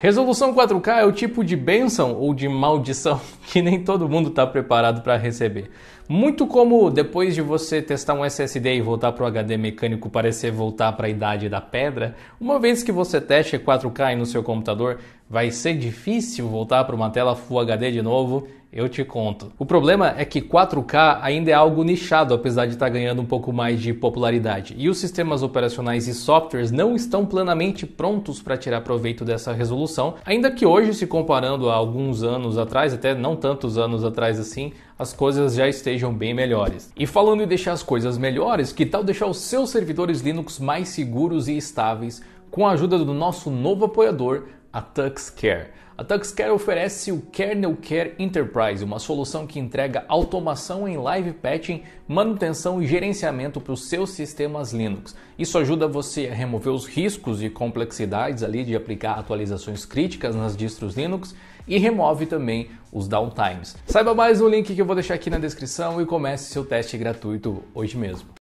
Resolução 4K é o tipo de bênção ou de maldição que nem todo mundo está preparado para receber. Muito como depois de você testar um SSD e voltar para o HD mecânico parecer voltar para a idade da pedra, uma vez que você teste 4K no seu computador, vai ser difícil voltar para uma tela Full HD de novo eu te conto. O problema é que 4K ainda é algo nichado, apesar de estar tá ganhando um pouco mais de popularidade, e os sistemas operacionais e softwares não estão plenamente prontos para tirar proveito dessa resolução, ainda que hoje, se comparando a alguns anos atrás, até não tantos anos atrás assim, as coisas já estejam bem melhores. E falando em deixar as coisas melhores, que tal deixar os seus servidores Linux mais seguros e estáveis com a ajuda do nosso novo apoiador, a TuxCare. A TuxCare oferece o Kernel Care Enterprise, uma solução que entrega automação em live patching, manutenção e gerenciamento para os seus sistemas Linux. Isso ajuda você a remover os riscos e complexidades ali de aplicar atualizações críticas nas distros Linux e remove também os downtimes. Saiba mais no link que eu vou deixar aqui na descrição e comece seu teste gratuito hoje mesmo.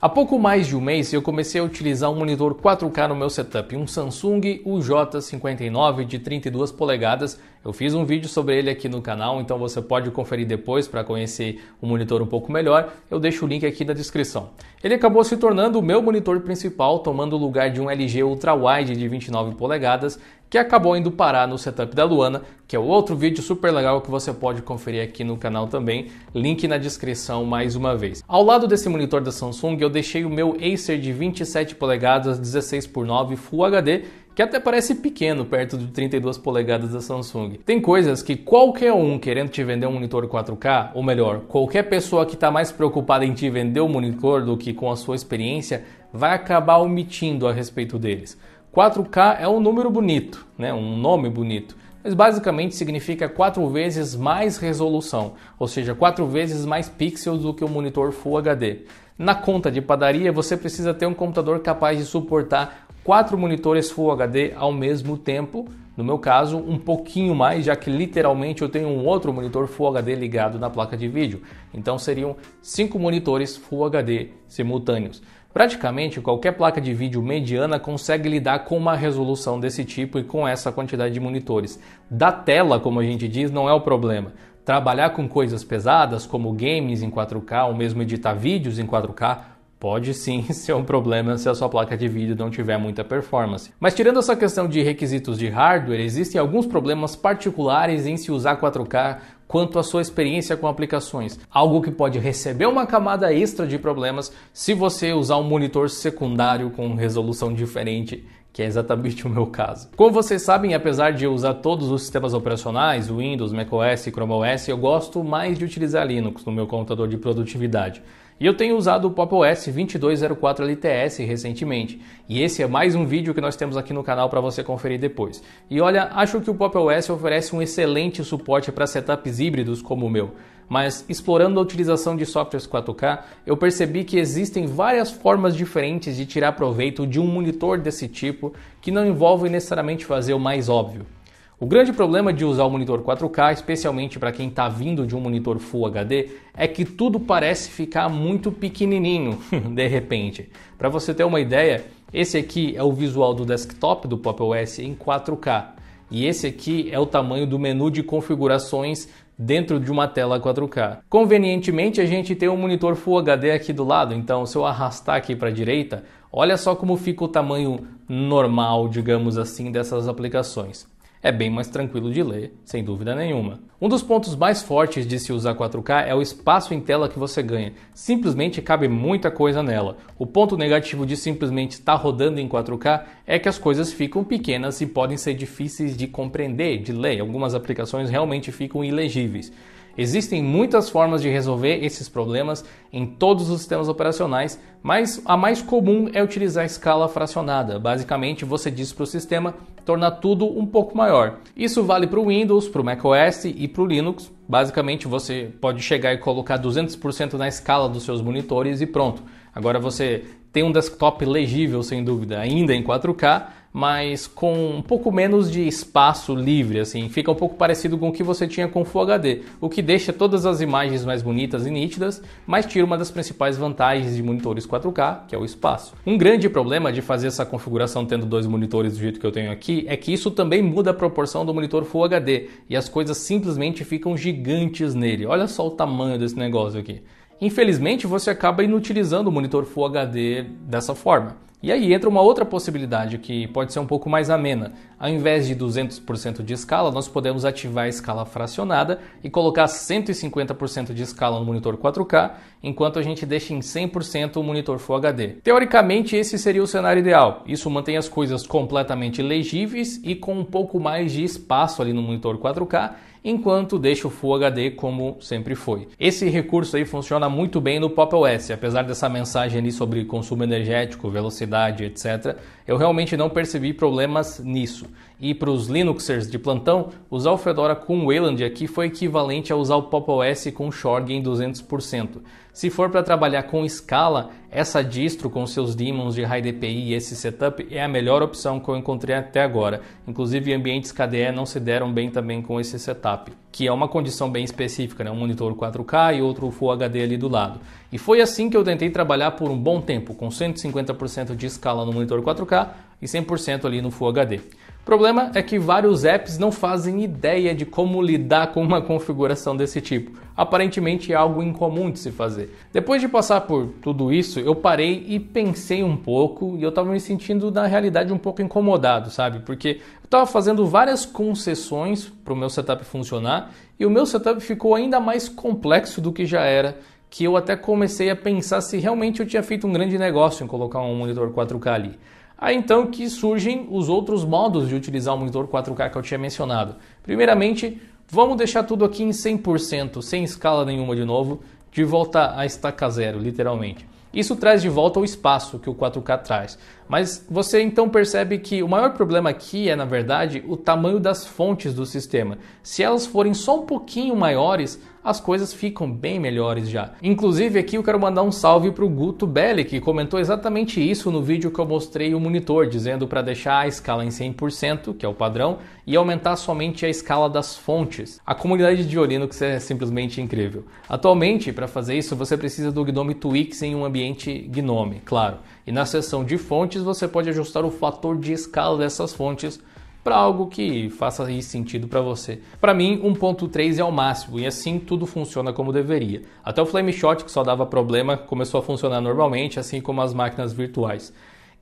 Há pouco mais de um mês eu comecei a utilizar um monitor 4K no meu setup, um Samsung UJ59 de 32 polegadas. Eu fiz um vídeo sobre ele aqui no canal, então você pode conferir depois para conhecer o monitor um pouco melhor. Eu deixo o link aqui na descrição. Ele acabou se tornando o meu monitor principal, tomando o lugar de um LG Ultra Wide de 29 polegadas que acabou indo parar no setup da Luana, que é outro vídeo super legal que você pode conferir aqui no canal também, link na descrição mais uma vez. Ao lado desse monitor da Samsung, eu deixei o meu Acer de 27 polegadas 16 por 9 Full HD, que até parece pequeno perto de 32 polegadas da Samsung. Tem coisas que qualquer um querendo te vender um monitor 4K, ou melhor, qualquer pessoa que está mais preocupada em te vender o um monitor do que com a sua experiência, vai acabar omitindo a respeito deles. 4K é um número bonito, né? um nome bonito, mas basicamente significa quatro vezes mais resolução, ou seja, quatro vezes mais pixels do que o monitor Full HD. Na conta de padaria, você precisa ter um computador capaz de suportar quatro monitores Full HD ao mesmo tempo, no meu caso, um pouquinho mais, já que literalmente eu tenho um outro monitor Full HD ligado na placa de vídeo. Então seriam cinco monitores Full HD simultâneos. Praticamente qualquer placa de vídeo mediana consegue lidar com uma resolução desse tipo e com essa quantidade de monitores. Da tela, como a gente diz, não é o problema. Trabalhar com coisas pesadas, como games em 4K ou mesmo editar vídeos em 4K, Pode sim ser um problema se a sua placa de vídeo não tiver muita performance. Mas tirando essa questão de requisitos de hardware, existem alguns problemas particulares em se usar 4K quanto à sua experiência com aplicações, algo que pode receber uma camada extra de problemas se você usar um monitor secundário com resolução diferente que é exatamente o meu caso. Como vocês sabem, apesar de eu usar todos os sistemas operacionais, Windows, macOS, e Chrome OS, eu gosto mais de utilizar Linux no meu computador de produtividade. E eu tenho usado o Pop OS 2204 LTS recentemente, e esse é mais um vídeo que nós temos aqui no canal para você conferir depois. E olha, acho que o Pop OS oferece um excelente suporte para setups híbridos como o meu, mas explorando a utilização de softwares 4K, eu percebi que existem várias formas diferentes de tirar proveito de um monitor desse tipo que não envolvem necessariamente fazer o mais óbvio. O grande problema de usar o monitor 4K, especialmente para quem está vindo de um monitor Full HD, é que tudo parece ficar muito pequenininho de repente. Para você ter uma ideia, esse aqui é o visual do desktop do Pop OS em 4K e esse aqui é o tamanho do menu de configurações dentro de uma tela 4K. Convenientemente, a gente tem um monitor Full HD aqui do lado, então se eu arrastar aqui para a direita, olha só como fica o tamanho normal, digamos assim, dessas aplicações é bem mais tranquilo de ler, sem dúvida nenhuma. Um dos pontos mais fortes de se usar 4K é o espaço em tela que você ganha. Simplesmente cabe muita coisa nela. O ponto negativo de simplesmente estar tá rodando em 4K é que as coisas ficam pequenas e podem ser difíceis de compreender, de ler. Algumas aplicações realmente ficam ilegíveis. Existem muitas formas de resolver esses problemas em todos os sistemas operacionais, mas a mais comum é utilizar a escala fracionada. Basicamente, você diz para o sistema tornar tudo um pouco maior. Isso vale para o Windows, para o macOS e para o Linux. Basicamente, você pode chegar e colocar 200% na escala dos seus monitores e pronto. Agora você tem um desktop legível, sem dúvida, ainda em 4K, mas com um pouco menos de espaço livre, assim, fica um pouco parecido com o que você tinha com Full HD, o que deixa todas as imagens mais bonitas e nítidas, mas tira uma das principais vantagens de monitores 4K, que é o espaço. Um grande problema de fazer essa configuração tendo dois monitores do jeito que eu tenho aqui é que isso também muda a proporção do monitor Full HD e as coisas simplesmente ficam gigantes nele. Olha só o tamanho desse negócio aqui. Infelizmente, você acaba inutilizando o monitor Full HD dessa forma. E aí entra uma outra possibilidade que pode ser um pouco mais amena. Ao invés de 200% de escala, nós podemos ativar a escala fracionada e colocar 150% de escala no monitor 4K, enquanto a gente deixa em 100% o monitor Full HD. Teoricamente, esse seria o cenário ideal. Isso mantém as coisas completamente legíveis e com um pouco mais de espaço ali no monitor 4K enquanto deixa o Full HD como sempre foi. Esse recurso aí funciona muito bem no Pop OS, apesar dessa mensagem ali sobre consumo energético, velocidade, etc. Eu realmente não percebi problemas nisso. E para os Linuxers de plantão, usar o Fedora com Wayland aqui foi equivalente a usar o Pop OS com Shorg em 200%. Se for para trabalhar com escala, essa distro com seus daemons de high DPI e esse setup é a melhor opção que eu encontrei até agora. Inclusive, ambientes KDE não se deram bem também com esse setup, que é uma condição bem específica, né? um monitor 4K e outro Full HD ali do lado. E foi assim que eu tentei trabalhar por um bom tempo, com 150% de escala no monitor 4K e 100% ali no Full HD problema é que vários apps não fazem ideia de como lidar com uma configuração desse tipo. Aparentemente é algo incomum de se fazer. Depois de passar por tudo isso, eu parei e pensei um pouco e eu estava me sentindo na realidade um pouco incomodado, sabe? Porque eu estava fazendo várias concessões para o meu setup funcionar e o meu setup ficou ainda mais complexo do que já era que eu até comecei a pensar se realmente eu tinha feito um grande negócio em colocar um monitor 4K ali. Aí então que surgem os outros modos de utilizar o monitor 4K que eu tinha mencionado. Primeiramente, vamos deixar tudo aqui em 100%, sem escala nenhuma de novo, de volta a estaca zero, literalmente. Isso traz de volta o espaço que o 4K traz. Mas você então percebe que o maior problema aqui é, na verdade, o tamanho das fontes do sistema. Se elas forem só um pouquinho maiores, as coisas ficam bem melhores já. Inclusive aqui eu quero mandar um salve para o Guto Belli, que comentou exatamente isso no vídeo que eu mostrei o monitor, dizendo para deixar a escala em 100%, que é o padrão, e aumentar somente a escala das fontes. A comunidade de Linux é simplesmente incrível. Atualmente, para fazer isso, você precisa do GNOME Twix em um ambiente GNOME, claro. E na seção de fontes, você pode ajustar o fator de escala dessas fontes para algo que faça sentido para você. Para mim, 1.3 é o máximo e assim tudo funciona como deveria. Até o flame shot que só dava problema começou a funcionar normalmente, assim como as máquinas virtuais.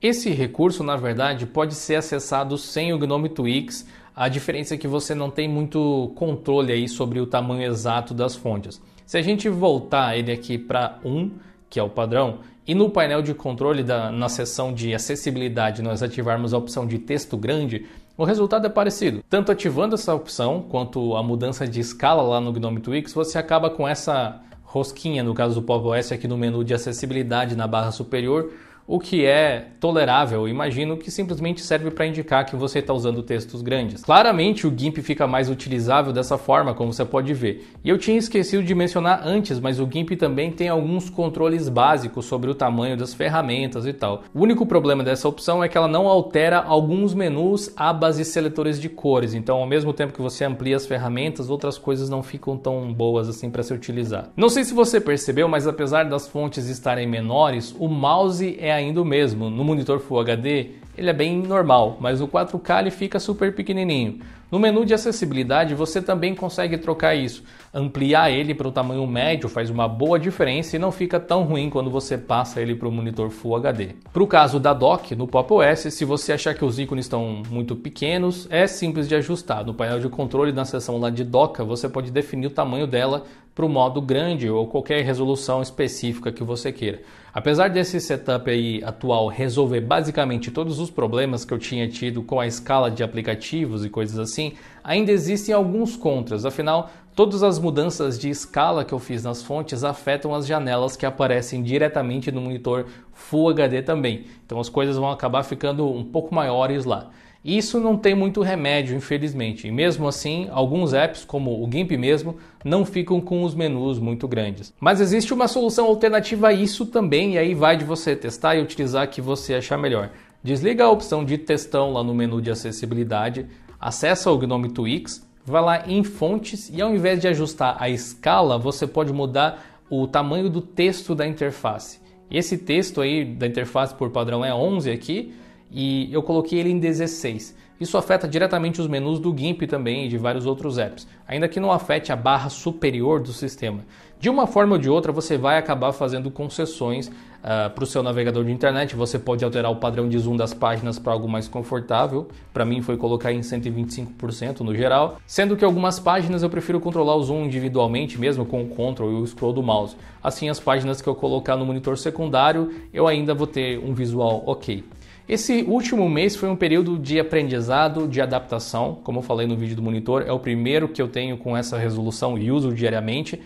Esse recurso, na verdade, pode ser acessado sem o GNOME Twix. A diferença é que você não tem muito controle aí sobre o tamanho exato das fontes. Se a gente voltar ele aqui para 1, que é o padrão, e no painel de controle da, na seção de acessibilidade nós ativarmos a opção de texto grande, o resultado é parecido. Tanto ativando essa opção quanto a mudança de escala lá no GNOME Twix, você acaba com essa rosquinha, no caso do Pop OS aqui no menu de acessibilidade na barra superior, o que é tolerável, imagino que simplesmente serve para indicar que você está usando textos grandes. Claramente o GIMP fica mais utilizável dessa forma, como você pode ver. E eu tinha esquecido de mencionar antes, mas o GIMP também tem alguns controles básicos sobre o tamanho das ferramentas e tal. O único problema dessa opção é que ela não altera alguns menus, abas e seletores de cores, então ao mesmo tempo que você amplia as ferramentas, outras coisas não ficam tão boas assim para se utilizar. Não sei se você percebeu, mas apesar das fontes estarem menores, o mouse é ainda o mesmo. No monitor Full HD, ele é bem normal, mas o 4K ele fica super pequenininho. No menu de acessibilidade você também consegue trocar isso, ampliar ele para o tamanho médio faz uma boa diferença e não fica tão ruim quando você passa ele para o monitor Full HD. Para o caso da dock no Pop OS, se você achar que os ícones estão muito pequenos, é simples de ajustar. No painel de controle na seção lá de dock você pode definir o tamanho dela para o modo grande ou qualquer resolução específica que você queira. Apesar desse setup aí atual resolver basicamente todos os os problemas que eu tinha tido com a escala de aplicativos e coisas assim, ainda existem alguns contras. Afinal, todas as mudanças de escala que eu fiz nas fontes afetam as janelas que aparecem diretamente no monitor Full HD também. Então as coisas vão acabar ficando um pouco maiores lá. Isso não tem muito remédio, infelizmente. E mesmo assim, alguns apps, como o GIMP mesmo, não ficam com os menus muito grandes. Mas existe uma solução alternativa a isso também, e aí vai de você testar e utilizar que você achar melhor. Desliga a opção de testão lá no menu de acessibilidade, acessa o Gnome Twix, vai lá em fontes e ao invés de ajustar a escala, você pode mudar o tamanho do texto da interface. Esse texto aí da interface por padrão é 11 aqui e eu coloquei ele em 16. Isso afeta diretamente os menus do GIMP também e de vários outros apps, ainda que não afete a barra superior do sistema. De uma forma ou de outra, você vai acabar fazendo concessões uh, ah, para o seu navegador de internet. Você pode alterar o padrão de zoom das páginas para algo mais confortável. Para mim, foi colocar em 125% no geral. Sendo que algumas páginas eu prefiro controlar o zoom individualmente, mesmo com o control e o scroll do mouse. Assim, as páginas que eu colocar no monitor secundário, eu ainda vou ter um visual ok. Esse último mês foi um período de aprendizado, de adaptação. Como eu falei no vídeo do monitor, é o primeiro que eu tenho com essa resolução e uso diariamente.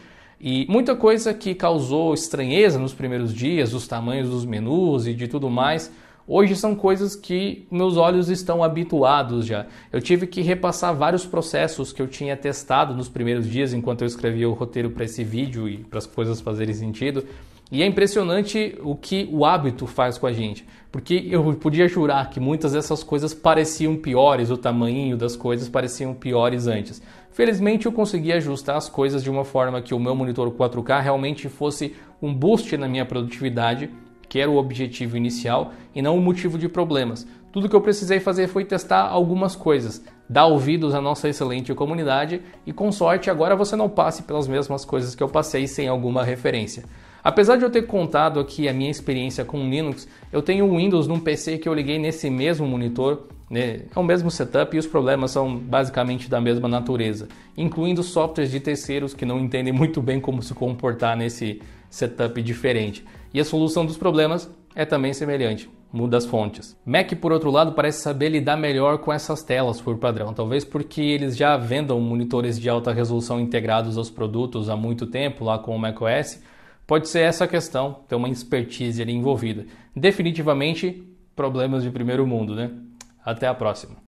E muita coisa que causou estranheza nos primeiros dias, os tamanhos dos menus e de tudo mais, Hoje são coisas que meus olhos estão habituados já. Eu tive que repassar vários processos que eu tinha testado nos primeiros dias enquanto eu escrevia o roteiro para esse vídeo e para as coisas fazerem sentido. E é impressionante o que o hábito faz com a gente, porque eu podia jurar que muitas dessas coisas pareciam piores, o tamanho das coisas pareciam piores antes. Felizmente eu consegui ajustar as coisas de uma forma que o meu monitor 4K realmente fosse um boost na minha produtividade, que era o objetivo inicial, e não um motivo de problemas. Tudo que eu precisei fazer foi testar algumas coisas, dar ouvidos à nossa excelente comunidade e, com sorte, agora você não passe pelas mesmas coisas que eu passei sem alguma referência. Apesar de eu ter contado aqui a minha experiência com Linux, eu tenho o Windows num PC que eu liguei nesse mesmo monitor, né? é o mesmo setup e os problemas são basicamente da mesma natureza, incluindo softwares de terceiros que não entendem muito bem como se comportar nesse setup diferente. E a solução dos problemas é também semelhante muda as fontes. Mac, por outro lado, parece saber lidar melhor com essas telas por padrão, talvez porque eles já vendam monitores de alta resolução integrados aos produtos há muito tempo lá com o macOS Pode ser essa a questão, ter uma expertise ali envolvida. Definitivamente, problemas de primeiro mundo, né? Até a próxima.